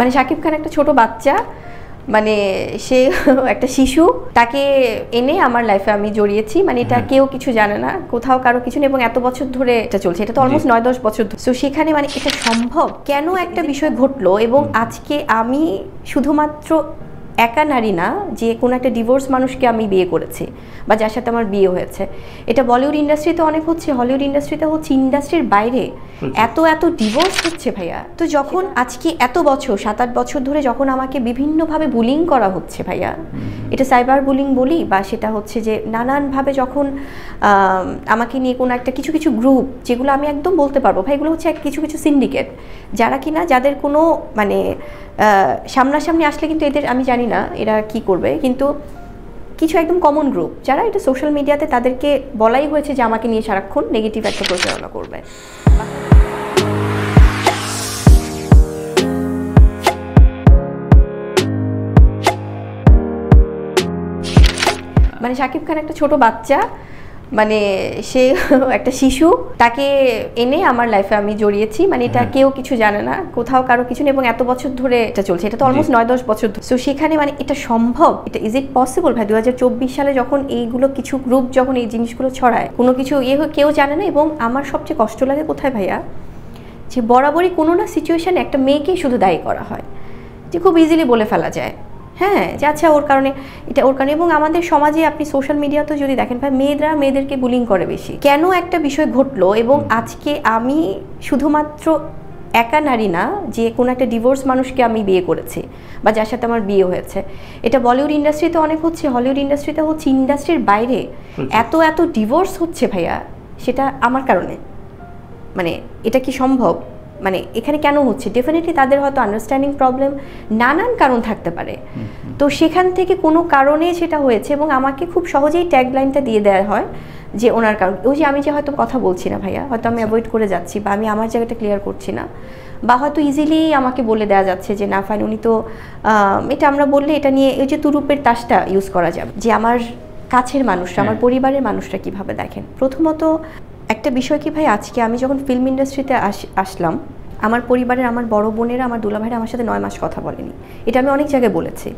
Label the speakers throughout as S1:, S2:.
S1: মানে সাকিব খান একটা ছোট বাচ্চা মানে সে একটা শিশু তাকে এনে আমার লাইফে আমি জড়িয়েছি মানে এটা কেউ কিছু জানে না কোথাও কারো কিছু নেই এবং এত বছর ধরে এটা চলছে এটা তো অলমোস্ট নয় দশ বছর ধরে তো সেখানে মানে এটা সম্ভব কেন একটা বিষয় ঘটলো এবং আজকে আমি শুধুমাত্র একা নারী না যে কোনো একটা ডিভোর্স মানুষকে আমি বিয়ে করেছি বা যার সাথে আমার বিয়ে হয়েছে এটা বলিউড ইন্ডাস্ট্রিতে অনেক হচ্ছে হলিউড ইন্ডাস্ট্রিতে হচ্ছে ইন্ডাস্ট্রির বাইরে এত এত ডিভোর্স হচ্ছে ভাইয়া তো যখন আজকে এত বছর সাত আট বছর ধরে যখন আমাকে বিভিন্নভাবে বুলিং করা হচ্ছে ভাইয়া এটা সাইবার বুলিং বলি বা সেটা হচ্ছে যে নানানভাবে যখন আমাকে নিয়ে কোনো একটা কিছু কিছু গ্রুপ যেগুলো আমি একদম বলতে পারবো ভাই এগুলো হচ্ছে কিছু কিছু সিন্ডিকেট যারা কিনা যাদের কোনো মানে সামনাসামনি আসলে কিন্তু এদের আমি জানি না এরা কি করবে কিন্তু কিছু একদম কমন গ্রুপ যারা এটা সোশ্যাল মিডিয়াতে তাদেরকে বলাই হয়েছে যে আমাকে নিয়ে সারাক্ষণ নেগেটিভ একটা প্রচারণা করবে মানে শাকিব খান একটা ছোট বাচ্চা মানে সে একটা শিশু তাকে এনে আমার লাইফে আমি জড়িয়েছি মানে এটা কেউ কিছু জানে না কোথাও কারো কিছু নেই এবং এত বছর ধরে এটা চলছে এটা তো অলমোস্ট নয় দশ বছর ধরে তো সেখানে মানে এটা সম্ভব এটা ইজ ইট পসিবল ভাই দু সালে যখন এইগুলো কিছু গ্রুপ যখন এই জিনিসগুলো ছড়ায় কোনো কিছু ইয়ে কেউ জানে না এবং আমার সবচেয়ে কষ্ট লাগে কোথায় ভাইয়া যে বরাবরই কোনো না সিচুয়েশানে একটা মেয়েকেই শুধু দায়ী করা হয় যে খুব ইজিলি বলে ফেলা যায় হ্যাঁ যে আচ্ছা ওর কারণে এটা ওর কারণে এবং আমাদের সমাজে আপনি সোশ্যাল মিডিয়াতে যদি দেখেন ভাই মেয়েরা মেয়েদেরকে বুলিং করে বেশি কেন একটা বিষয় ঘটলো এবং আজকে আমি শুধুমাত্র একা নারী না যে কোনো একটা ডিভোর্স মানুষকে আমি বিয়ে করেছি বা যার সাথে আমার বিয়ে হয়েছে এটা বলিউড ইন্ডাস্ট্রিতে অনেক হচ্ছে হলিউড ইন্ডাস্ট্রিতে হচ্ছে ইন্ডাস্ট্রির বাইরে এত এত ডিভোর্স হচ্ছে ভাইয়া সেটা আমার কারণে মানে এটা কি সম্ভব মানে এখানে কেন হচ্ছে ডেফিনেটলি তাদের হয়তো আন্ডারস্ট্যান্ডিং প্রবলেম নানান কারণ থাকতে পারে তো সেখান থেকে কোনো কারণে সেটা হয়েছে এবং আমাকে খুব সহজেই ট্যাগলাইনটা দিয়ে দেওয়া হয় যে ওনার কারণ ওই যে আমি যে হয়তো কথা বলছি না ভাইয়া হয়তো আমি অ্যাভয়েড আচ্ছা। করে যাচ্ছি বা আমি আমার জায়গাটা ক্লিয়ার করছি না বা হয়তো ইজিলি আমাকে বলে দেওয়া যাচ্ছে যে না ফাইন উনি তো এটা আমরা বললে এটা নিয়ে ওই যে তুরুপের তাসটা ইউজ করা যাবে যে আমার কাছের মানুষরা হ্যাঁ। আমার পরিবারের মানুষরা কিভাবে দেখেন প্রথমত একটা বিষয় কি ভাই আজকে আমি যখন ফিল্ম ইন্ডাস্ট্রিতে আসলাম আমার পরিবারের আমার বড় বোনেরা আমার দুলা ভাইরা আমার সাথে নয় মাস কথা বলেনি এটা আমি অনেক জায়গায় বলেছি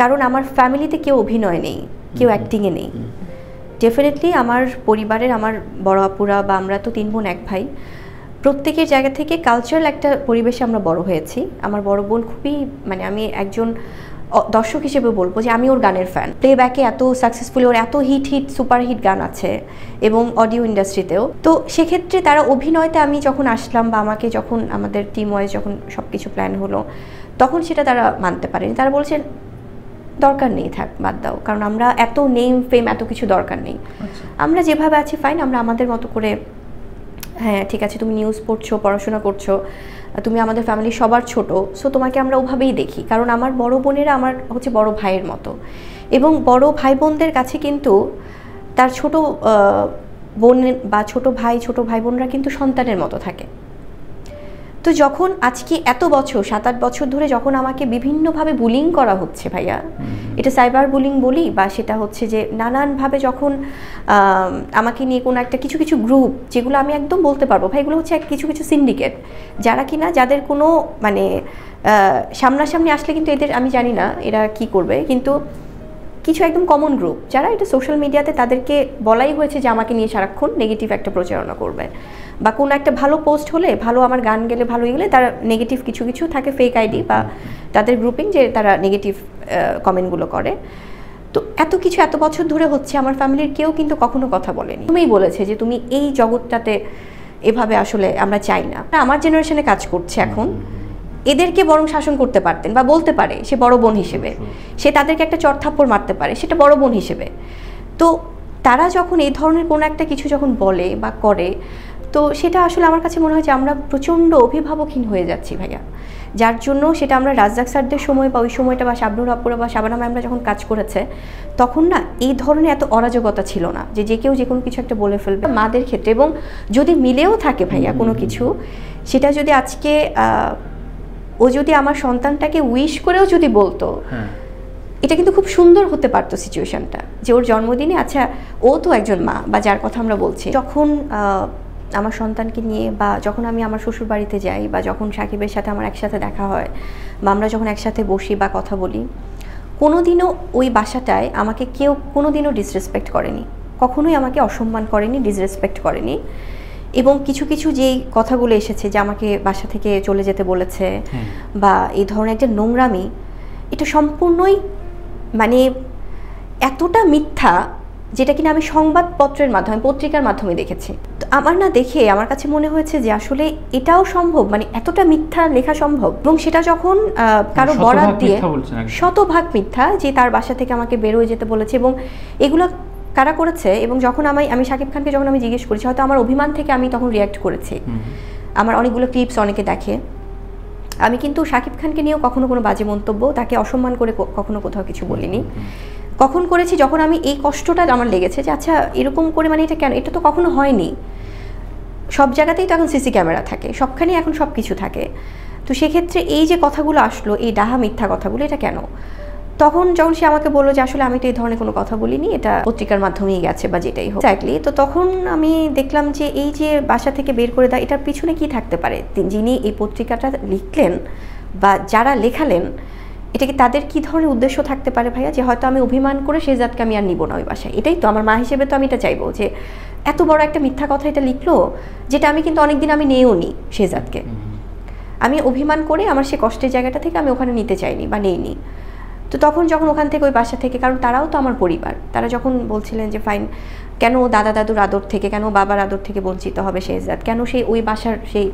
S1: কারণ আমার ফ্যামিলিতে কেউ অভিনয় নেই কেউ অ্যাক্টিংয়ে নেই ডেফিনেটলি আমার পরিবারের আমার বড় আপুরা বা আমরা তো তিন বোন এক ভাই প্রত্যেকের জায়গা থেকে কালচারাল একটা পরিবেশে আমরা বড় হয়েছি আমার বড় বোন খুবই মানে আমি একজন দর্শক হিসেবে বলবো যে আমি ওর গানের ফ্যান প্লেব্যাকে এত সাকসেসফুলি ওর এত হিট হিট সুপার হিট গান আছে এবং অডিও ইন্ডাস্ট্রিতেও তো সেক্ষেত্রে তারা অভিনয়তে আমি যখন আসলাম বা আমাকে যখন আমাদের টিম ওয়াইজ যখন সব কিছু প্ল্যান হলো তখন সেটা তারা মানতে পারেনি তারা বলছেন দরকার নেই থাক বাদ দাও কারণ আমরা এত নেম ফেম এত কিছু দরকার নেই আচ্ছা। আমরা যেভাবে আছি ফাইন আমরা আমাদের মতো করে হ্যাঁ ঠিক আছে তুমি নিউজ পড়ছো পড়াশোনা করছো তুমি আমাদের ফ্যামিলির সবার ছোট সো তোমাকে আমরা ওভাবেই দেখি কারণ আমার বড় বোনেরা আমার হচ্ছে বড় ভাইয়ের মতো এবং বড় ভাই বোনদের কাছে কিন্তু তার ছোট বোন বা ছোট ভাই ছোট ভাই বোনরা কিন্তু সন্তানের মতো থাকে তো যখন আজকে এত বছর সাত আট বছর ধরে যখন আমাকে বিভিন্নভাবে বুলিং করা হচ্ছে ভাইয়া এটা সাইবার বুলিং বলি বা সেটা হচ্ছে যে নানানভাবে যখন আমাকে নিয়ে কোনো একটা কিছু কিছু গ্রুপ যেগুলো আমি একদম বলতে পারবো ভাই এগুলো হচ্ছে কিছু কিছু সিন্ডিকেট যারা কিনা যাদের কোনো মানে সামনাসামনি আসলে কিন্তু এদের আমি জানি না এরা কি করবে কিন্তু কিছু একদম কমন গ্রুপ যারা এটা সোশ্যাল মিডিয়াতে তাদেরকে বলাই হয়েছে যে আমাকে নিয়ে সারাক্ষণ নেগেটিভ একটা প্রচারণা করবে বা কোনো একটা ভালো পোস্ট হলে ভালো আমার গান গেলে ভালো ইয়ে গেলে তারা নেগেটিভ কিছু কিছু থাকে ফেক আইডি বা তাদের গ্রুপিং যে তারা নেগেটিভ কমেন্টগুলো করে তো এত কিছু এত বছর ধরে হচ্ছে আমার ফ্যামিলির কেউ কিন্তু কখনো কথা বলেনি তুমিই বলেছে যে তুমি এই জগৎটাতে এভাবে আসলে আমরা চাই না আমার জেনারেশনে কাজ করছে এখন এদেরকে বরং শাসন করতে পারতেন বা বলতে পারে সে বড় বোন হিসেবে সে তাদেরকে একটা চড়থাপ্পড় মারতে পারে সেটা বড় বোন হিসেবে তো তারা যখন এই ধরনের কোনো একটা কিছু যখন বলে বা করে তো সেটা আসলে আমার কাছে মনে হয় যে আমরা প্রচণ্ড অভিভাবকহীন হয়ে যাচ্ছি ভাইয়া যার জন্য সেটা আমরা রাজ্জাক স্যারদের সময় বা ওই সময়টা বা শাবনুর আপুরা বা শাবানা আমরা যখন কাজ করেছে তখন না এই ধরনের এত অরাজকতা ছিল না যে যে কেউ যে কোনো কিছু একটা বলে ফেলবে মাদের ক্ষেত্রে এবং যদি মিলেও থাকে ভাইয়া কোনো কিছু সেটা যদি আজকে ও যদি আমার সন্তানটাকে উইশ করেও যদি বলতো হ্যাঁ। এটা কিন্তু খুব সুন্দর হতে পারতো সিচুয়েশনটা যে ওর জন্মদিনে আচ্ছা ও তো একজন মা বা যার কথা আমরা বলছি যখন আমার সন্তানকে নিয়ে বা যখন আমি আমার শ্বশুর বাড়িতে যাই বা যখন সাকিবের সাথে আমার একসাথে দেখা হয় বা আমরা যখন একসাথে বসি বা কথা বলি কোনোদিনও ওই বাসাটায় আমাকে কেউ কোনোদিনও ডিসরেসপেক্ট করেনি কখনোই আমাকে অসম্মান করেনি ডিসরেসপেক্ট করেনি এবং কিছু কিছু যেই কথাগুলো এসেছে যে আমাকে বাসা থেকে চলে যেতে বলেছে বা এই ধরনের একটা নোংরামি এটা সম্পূর্ণই মানে এতটা মিথ্যা যেটা কিনা আমি সংবাদপত্রের মাধ্যমে পত্রিকার মাধ্যমে দেখেছি তো আমার না দেখে আমার কাছে মনে হয়েছে যে আসলে এটাও সম্ভব মানে এতটা মিথ্যা লেখা সম্ভব এবং সেটা যখন কারো বরাত দিয়ে শতভাগ মিথ্যা যে তার বাসা থেকে আমাকে বেরোয় যেতে বলেছে এবং এগুলো কারা করেছে এবং যখন আমি আমি শাকিব খানকে যখন আমি জিজ্ঞেস করেছি হয়তো আমার অভিমান থেকে আমি তখন রিয়্যাক্ট করেছি আমার অনেকগুলো ক্লিপস অনেকে দেখে আমি কিন্তু শাকিব খানকে নিয়েও কখনো কোনো বাজে মন্তব্য তাকে অসম্মান করে কখনো কোথাও কিছু বলিনি কখন করেছি যখন আমি এই কষ্টটা আমার লেগেছে যে আচ্ছা এরকম করে মানে এটা কেন এটা তো কখনো হয়নি সব জায়গাতেই তো এখন সিসি ক্যামেরা থাকে সবখানেই এখন সব কিছু থাকে তো সেক্ষেত্রে এই যে কথাগুলো আসলো এই ডাহা মিথ্যা কথাগুলো এটা কেন তখন যখন সে আমাকে বললো যে আসলে আমি তো এই ধরনের কোনো কথা বলিনি এটা পত্রিকার মাধ্যমেই গেছে বা যেটাই হোক এক্স্যাক্টলি তো তখন আমি দেখলাম যে এই যে বাসা থেকে বের করে দেয় এটার পিছনে কি থাকতে পারে যিনি এই পত্রিকাটা লিখলেন বা যারা লেখালেন এটা কি তাদের কি ধরনের উদ্দেশ্য থাকতে পারে ভাইয়া যে হয়তো আমি অভিমান করে সেই জাতকে আমি আর নিব না ওই বাসায় এটাই তো আমার মা হিসেবে তো আমি এটা চাইবো যে এত বড় একটা মিথ্যা কথা এটা লিখলো যেটা আমি কিন্তু অনেকদিন আমি নেও নি সেই জাতকে আমি অভিমান করে আমার সে কষ্টের জায়গাটা থেকে আমি ওখানে নিতে চাইনি বা নেইনি তো তখন যখন ওখান থেকে ওই বাসা থেকে কারণ তারাও তো আমার পরিবার তারা যখন বলছিলেন যে ফাইন কেন দাদা দাদুর আদর থেকে কেন বাবার আদর থেকে বঞ্চিত হবে শেহজাদ কেন সেই ওই বাসার সেই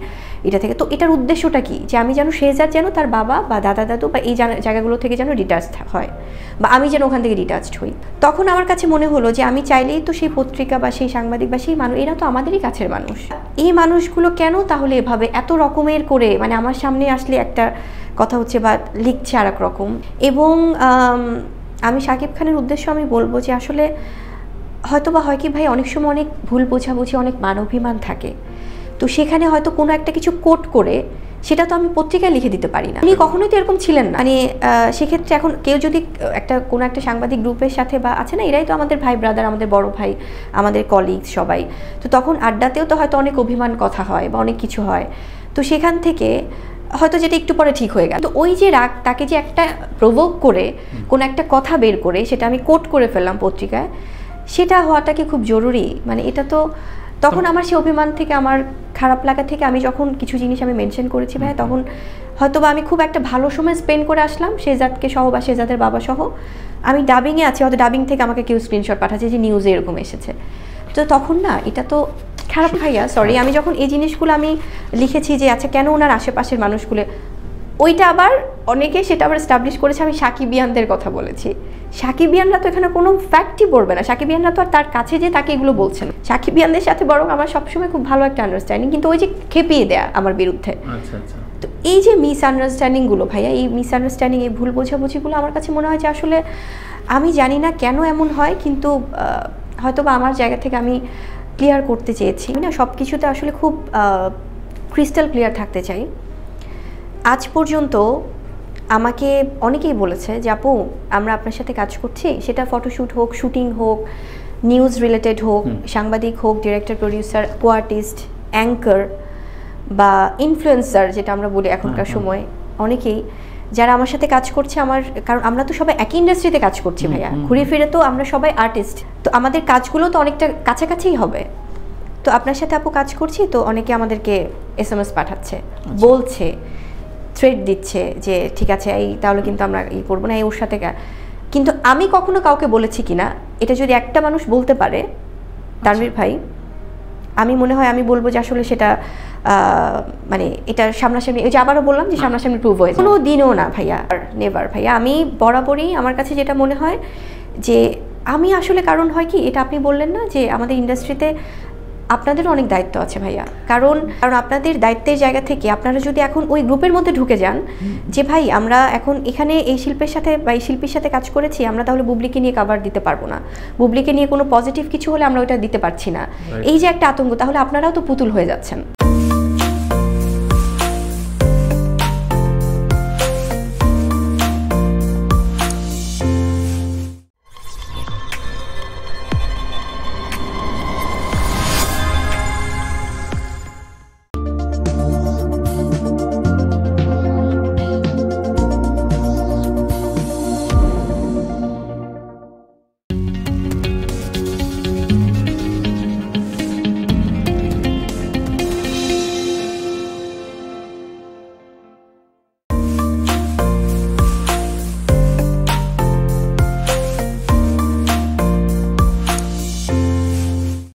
S1: এটা থেকে তো এটার উদ্দেশ্যটা কি যে আমি যেন শেহজাদ যেন তার বাবা বা দাদা দাদু বা এই জায়গাগুলো থেকে যেন ডিটাচড হয় বা আমি যেন ওখান থেকে ডিটাচড হই তখন আমার কাছে মনে হলো যে আমি চাইলেই তো সেই পত্রিকা বা সেই সাংবাদিক বা সেই মানুষ এরা তো আমাদেরই কাছের মানুষ এই মানুষগুলো কেন তাহলে এভাবে এত রকমের করে মানে আমার সামনে আসলে একটা কথা হচ্ছে বা লিখছে আর রকম এবং আমি সাকিব খানের উদ্দেশ্য আমি বলবো যে আসলে হয়তো বা হয় কি ভাই অনেক সময় অনেক ভুল বোঝাবুঝি অনেক অভিমান থাকে তো সেখানে হয়তো কোনো একটা কিছু কোট করে সেটা তো আমি পত্রিকায় লিখে দিতে পারি না উনি কখনোই তো এরকম ছিলেন না মানে সেক্ষেত্রে এখন কেউ যদি একটা কোনো একটা সাংবাদিক গ্রুপের সাথে বা আছে না এরাই তো আমাদের ভাই ব্রাদার আমাদের বড় ভাই আমাদের কলিগ সবাই তো তখন আড্ডাতেও তো হয়তো অনেক অভিমান কথা হয় বা অনেক কিছু হয় তো সেখান থেকে হয়তো যেটা একটু পরে ঠিক হয়ে গেল তো ওই যে রাগ তাকে যে একটা প্রভোগ করে কোনো একটা কথা বের করে সেটা আমি কোট করে ফেললাম পত্রিকায় সেটা হওয়াটা কি খুব জরুরি মানে এটা তো তখন আমার সে অভিমান থেকে আমার খারাপ লাগা থেকে আমি যখন কিছু জিনিস আমি মেনশন করেছি ভাই তখন হয়তো বা আমি খুব একটা ভালো সময় স্পেন্ড করে আসলাম শেজাদকে সহ বা শেজাদের বাবা সহ আমি ডাবিংয়ে আছি হয়তো ডাবিং থেকে আমাকে কেউ স্ক্রিনশট পাঠাচ্ছে যে নিউজে এরকম এসেছে তো তখন না এটা তো খারাপ ভাইয়া সরি আমি যখন এই জিনিসগুলো আমি লিখেছি যে আচ্ছা কেন ওনার আশেপাশের মানুষগুলো ওইটা আবার অনেকে সেটা আবার স্টাবলিশ করেছে আমি সাকিবিয়ানদের কথা বলেছি সাকিবিয়ানরা তো এখানে কোনো ফ্যাক্টই পড়বে না সাকিবিয়ানরা তো আর তার কাছে যে তাকে এগুলো বলছেন সাকিবিয়ানদের সাথে বরং আমার সবসময় খুব ভালো একটা আন্ডারস্ট্যান্ডিং কিন্তু ওই যে খেপিয়ে দেয়া আমার বিরুদ্ধে আচ্ছা, আচ্ছা। তো এই যে মিস আন্ডারস্ট্যান্ডিংগুলো ভাইয়া এই মিস আন্ডারস্ট্যান্ডিং এই ভুল বোঝাবুঝিগুলো আমার কাছে মনে হয় যে আসলে আমি জানি না কেন এমন হয় কিন্তু হয়তো বা আমার জায়গা থেকে আমি ক্লিয়ার করতে চেয়েছি না সব কিছুতে আসলে খুব ক্রিস্টাল ক্লিয়ার থাকতে চাই আজ পর্যন্ত আমাকে অনেকেই বলেছে যে আপু আমরা আপনার সাথে কাজ করছি সেটা ফটোশ্যুট হোক শুটিং হোক নিউজ রিলেটেড হোক সাংবাদিক হোক ডিরেক্টর প্রডিউসার কোয়ার্টিস্ট অ্যাঙ্কার বা ইনফ্লুয়েন্সার যেটা আমরা বলি এখনকার হ্যাঁ, হ্যাঁ। সময় অনেকেই যারা আমার সাথে কাজ করছে আমার কারণ আমরা তো সবাই একই ইন্ডাস্ট্রিতে কাজ করছি ভাইয়া ঘুরে ফিরে তো আমরা সবাই আর্টিস্ট তো আমাদের কাজগুলো তো অনেকটা কাছাকাছিই হবে তো আপনার সাথে আপু কাজ করছি তো অনেকে আমাদেরকে এস এম এস পাঠাচ্ছে আচ্ছা। বলছে থ্রেড দিচ্ছে যে ঠিক আছে এই তাহলে কিন্তু আমরা ই করবো না এই ওর সাথে কিন্তু আমি কখনো কাউকে বলেছি কিনা এটা যদি একটা মানুষ বলতে পারে তানভীর আচ্ছা। ভাই আমি মনে হয় আমি বলবো যে আসলে সেটা মানে এটা সামনাসামনি ওই যে আবারও বললাম যে সামনাসামনি প্রুভ হয়েছে কোনো দিনও না ভাইয়া আর নেভার ভাইয়া আমি বরাবরই আমার কাছে যেটা মনে হয় যে আমি আসলে কারণ হয় কি এটা আপনি বললেন না যে আমাদের ইন্ডাস্ট্রিতে আপনাদেরও অনেক দায়িত্ব আছে ভাইয়া কারণ কারণ আপনাদের দায়িত্বের জায়গা থেকে আপনারা যদি এখন ওই গ্রুপের মধ্যে ঢুকে যান যে ভাই আমরা এখন এখানে এই শিল্পের সাথে বা এই শিল্পীর সাথে কাজ করেছি আমরা তাহলে বুবলিকে নিয়ে কাভার দিতে পারবো না বুবলিকে নিয়ে কোনো পজিটিভ কিছু হলে আমরা ওইটা দিতে পারছি না এই যে একটা আতঙ্ক তাহলে আপনারাও তো পুতুল হয়ে যাচ্ছেন